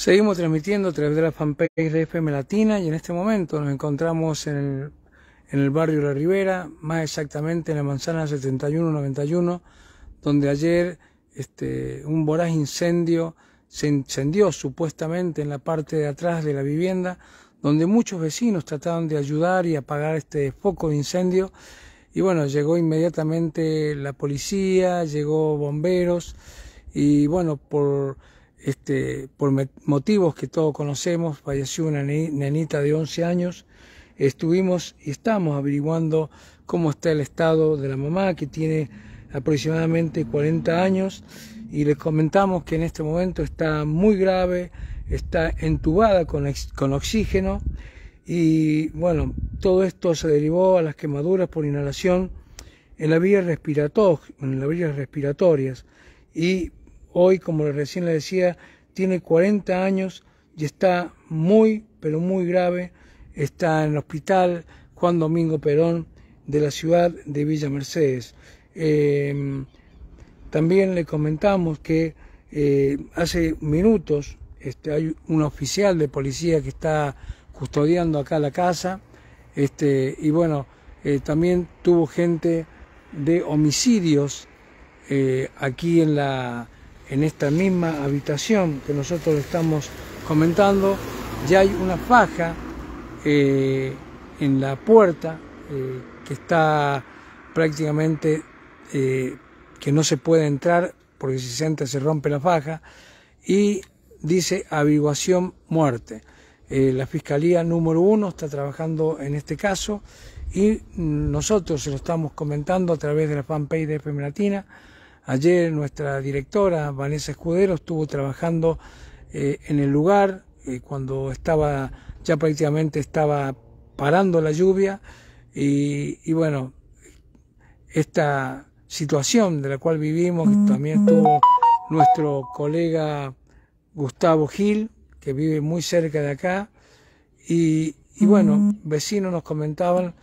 Seguimos transmitiendo a través de la fanpage de FM Latina y en este momento nos encontramos en el, barrio La Ribera, más exactamente en la manzana 7191, donde ayer este, un voraz incendio se incendió supuestamente en la parte de atrás de la vivienda, donde muchos vecinos trataron de ayudar y apagar este foco de incendio. Y bueno, llegó inmediatamente la policía, llegó bomberos y bueno, por este, por motivos que todos conocemos, falleció una nenita de 11 años. Estuvimos y estamos averiguando cómo está el estado de la mamá, que tiene aproximadamente 40 años, y les comentamos que en este momento está muy grave, está entubada con, con oxígeno, y bueno, todo esto se derivó a las quemaduras por inhalación en, en las vías respiratorias y Hoy, como recién le decía, tiene 40 años y está muy, pero muy grave. Está en el hospital Juan Domingo Perón de la ciudad de Villa Mercedes. Eh, también le comentamos que eh, hace minutos este, hay un oficial de policía que está custodiando acá la casa. Este, y bueno, eh, también tuvo gente de homicidios aquí en la, en esta misma habitación que nosotros estamos comentando, ya hay una faja eh, en la puerta eh, que está prácticamente eh, que no se puede entrar porque si se entra se rompe la faja y dice averiguación muerte. la Fiscalía número uno está trabajando en este caso y nosotros se lo estamos comentando a través de la fanpage de FM Latina Ayer nuestra directora Vanessa Escudero estuvo trabajando eh, en el lugar eh, cuando estaba ya prácticamente estaba parando la lluvia y, bueno, esta situación de la cual vivimos, también estuvo nuestro colega Gustavo Gil, que vive muy cerca de acá, y, bueno, vecinos nos comentaban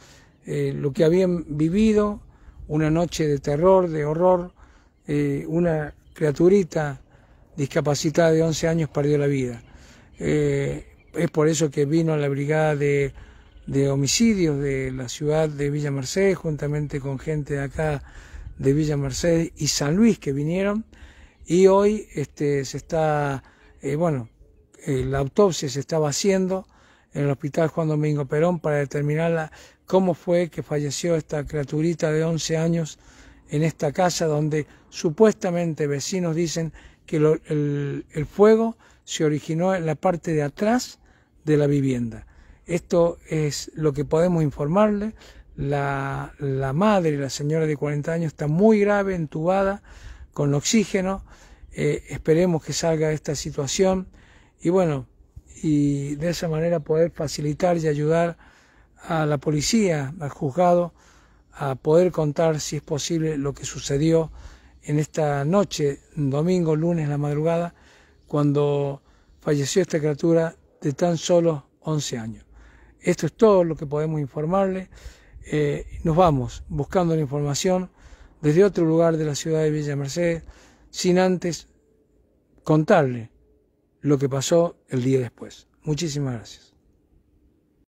eh, lo que habían vivido, una noche de terror, de horror, eh, una criaturita discapacitada de 11 años perdió la vida. Eh, es por eso que vino la brigada de, de, homicidios de la ciudad de Villa Mercedes, juntamente con gente de acá de Villa Mercedes y San Luis que vinieron. Y hoy este, se está, eh, bueno, la autopsia se estaba haciendo en el hospital Juan Domingo Perón para determinar cómo fue que falleció esta criaturita de 11 años en esta casa donde supuestamente vecinos dicen que el, fuego se originó en la parte de atrás de la vivienda. Esto es lo que podemos informarle. La, la madre, la señora de 40 años, está muy grave, entubada, con oxígeno. Eh, esperemos que salga de esta situación y bueno, y de esa manera poder facilitar y ayudar a la policía, al juzgado, a poder contar, si es posible, lo que sucedió en esta noche, domingo, lunes, la madrugada, cuando falleció esta criatura de tan solo 11 años. Esto es todo lo que podemos informarle. Eh, nos vamos buscando la información desde otro lugar de la ciudad de Villa Mercedes, sin antes contarle lo que pasó el día después. Muchísimas gracias.